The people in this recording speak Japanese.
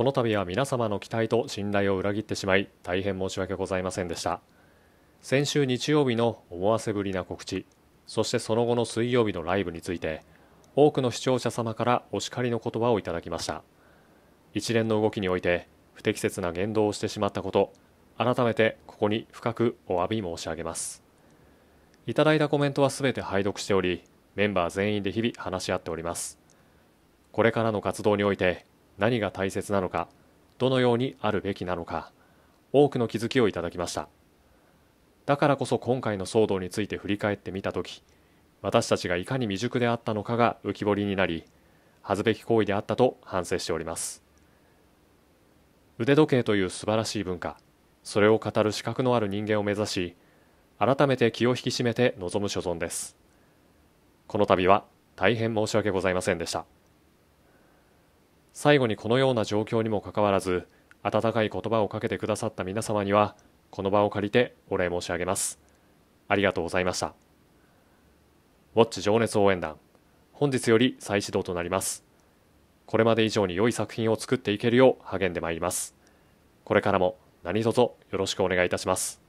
この度は皆様の期待と信頼を裏切ってしまい大変申し訳ございませんでした先週日曜日の思わせぶりな告知そしてその後の水曜日のライブについて多くの視聴者様からお叱りの言葉をいただきました一連の動きにおいて不適切な言動をしてしまったこと改めてここに深くお詫び申し上げますいただいたコメントは全て拝読しておりメンバー全員で日々話し合っておりますこれからの活動において何が大切なのかどのようにあるべきなのか多くの気づきをいただきましただからこそ今回の騒動について振り返ってみた時私たちがいかに未熟であったのかが浮き彫りになり恥ずべき行為であったと反省しております腕時計という素晴らしい文化それを語る資格のある人間を目指し改めて気を引き締めて臨む所存ですこの度は大変申し訳ございませんでした最後にこのような状況にもかかわらず温かい言葉をかけてくださった皆様にはこの場を借りてお礼申し上げますありがとうございましたウォッチ情熱応援団本日より再始動となりますこれまで以上に良い作品を作っていけるよう励んでまいりますこれからも何卒よろしくお願いいたします